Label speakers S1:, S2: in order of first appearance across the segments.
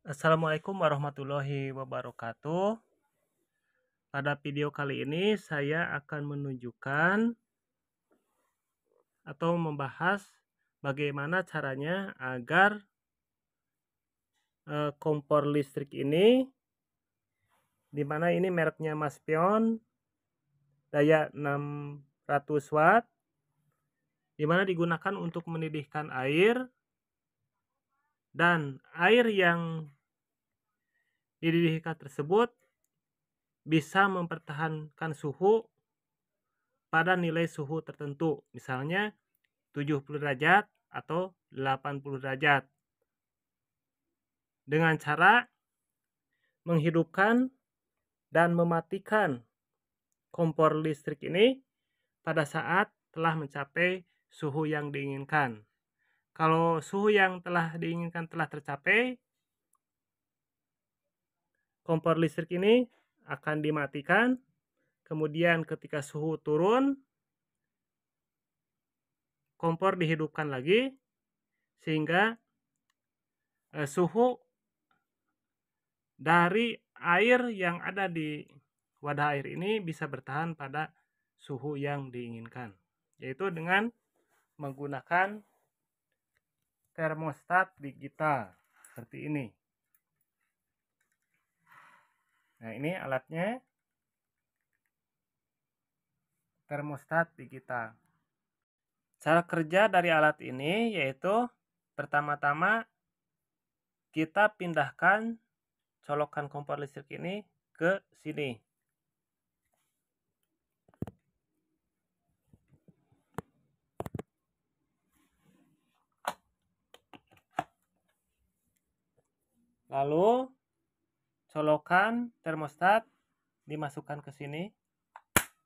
S1: Assalamualaikum warahmatullahi wabarakatuh. Pada video kali ini saya akan menunjukkan atau membahas bagaimana caranya agar eh, kompor listrik ini dimana ini mereknya Mas Pion daya 600 watt dimana digunakan untuk mendidihkan air dan air yang dididihkan tersebut bisa mempertahankan suhu pada nilai suhu tertentu, misalnya 70 derajat atau 80 derajat. Dengan cara menghidupkan dan mematikan kompor listrik ini pada saat telah mencapai suhu yang diinginkan. Kalau suhu yang telah diinginkan telah tercapai, kompor listrik ini akan dimatikan. Kemudian ketika suhu turun, kompor dihidupkan lagi sehingga eh, suhu dari air yang ada di wadah air ini bisa bertahan pada suhu yang diinginkan yaitu dengan menggunakan termostat digital seperti ini. Nah, ini alatnya termostat digital. Cara kerja dari alat ini yaitu pertama-tama kita pindahkan colokan kompor listrik ini ke sini. Lalu colokan termostat dimasukkan ke sini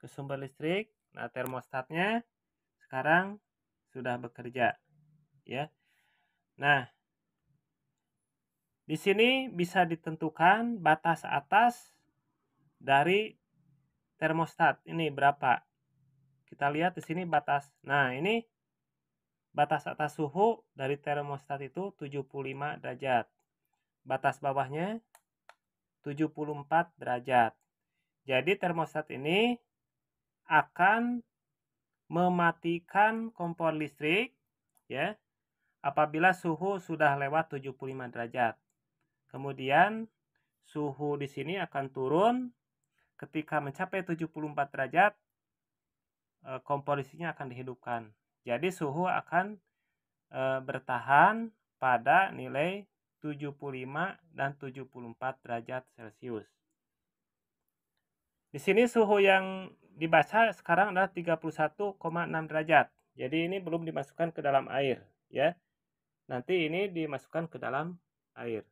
S1: ke sumber listrik. Nah, termostatnya sekarang sudah bekerja ya. Nah, di sini bisa ditentukan batas atas dari termostat. Ini berapa? Kita lihat di sini batas. Nah, ini batas atas suhu dari termostat itu 75 derajat batas bawahnya 74 derajat. Jadi termostat ini akan mematikan kompor listrik ya apabila suhu sudah lewat 75 derajat. Kemudian suhu di sini akan turun ketika mencapai 74 derajat e, kompor listriknya akan dihidupkan. Jadi suhu akan e, bertahan pada nilai 75 dan 74 derajat Celcius. Di sini suhu yang dibaca sekarang adalah 31,6 derajat. Jadi ini belum dimasukkan ke dalam air, ya. Nanti ini dimasukkan ke dalam air.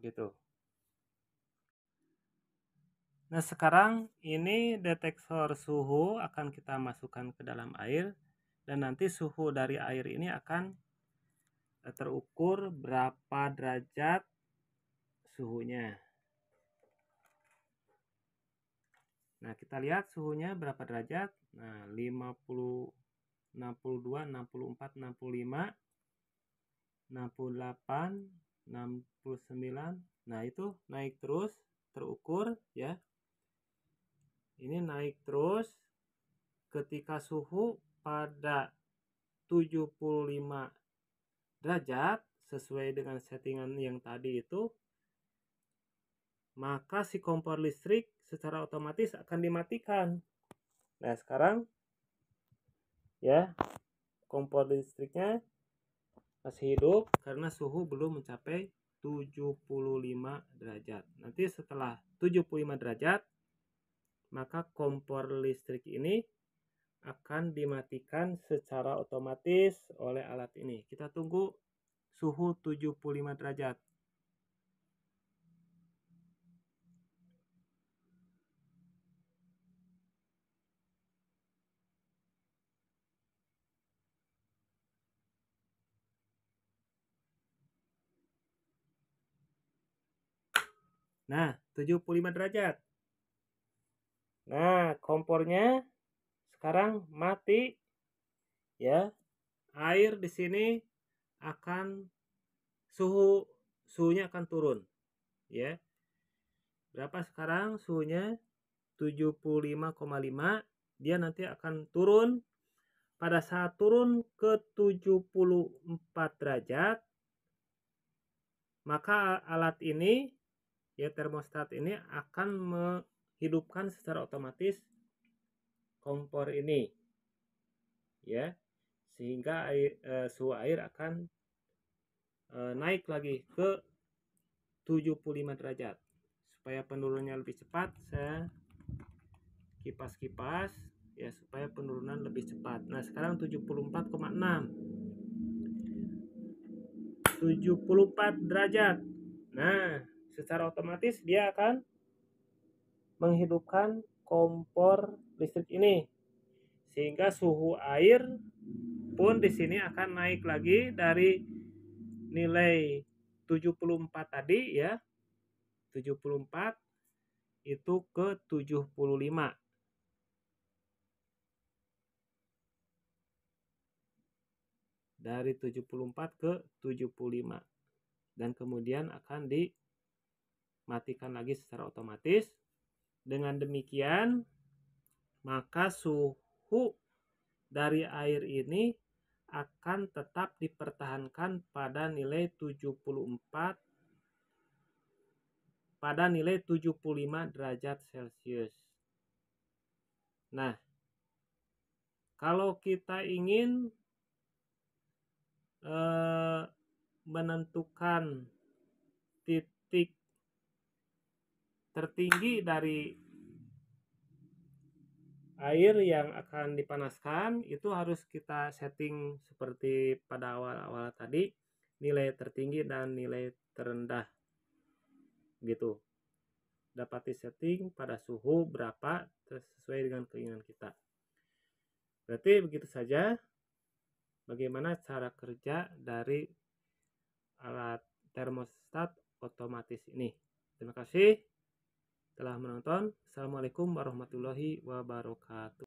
S1: Gitu. Nah, sekarang ini detektor suhu akan kita masukkan ke dalam air dan nanti suhu dari air ini akan terukur berapa derajat suhunya. Nah, kita lihat suhunya berapa derajat. Nah, 50 62, 64, 65, 68, 69. Nah, itu naik terus terukur ya. Ini naik terus ketika suhu pada 75 derajat sesuai dengan settingan yang tadi itu maka si kompor listrik secara otomatis akan dimatikan. Nah, sekarang ya, kompor listriknya masih hidup karena suhu belum mencapai 75 derajat. Nanti setelah 75 derajat, maka kompor listrik ini akan dimatikan secara otomatis oleh alat ini. Kita tunggu suhu 75 derajat. Nah, 75 derajat. Nah, kompornya sekarang mati ya. Air di sini akan suhu suhunya akan turun ya. Berapa sekarang suhunya? 75,5 dia nanti akan turun pada saat turun ke 74 derajat maka alat ini ya termostat ini akan menghidupkan secara otomatis kompor ini ya sehingga air, eh, suhu air akan eh, naik lagi ke 75 derajat supaya penurunannya lebih cepat saya kipas-kipas ya supaya penurunan lebih cepat nah sekarang 74,6 74 derajat nah secara otomatis dia akan menghidupkan kompor listrik ini sehingga suhu air pun di sini akan naik lagi dari nilai 74 tadi ya 74 itu ke 75 dari 74 ke 75 dan kemudian akan dimatikan lagi secara otomatis dengan demikian, maka suhu dari air ini akan tetap dipertahankan pada nilai 74 pada nilai 75 derajat Celcius. Nah, kalau kita ingin eh, menentukan titik tertinggi dari air yang akan dipanaskan itu harus kita setting seperti pada awal-awal tadi nilai tertinggi dan nilai terendah gitu dapat disetting pada suhu berapa sesuai dengan keinginan kita berarti begitu saja bagaimana cara kerja dari alat termostat otomatis ini terima kasih telah menonton. Assalamualaikum warahmatullahi wabarakatuh.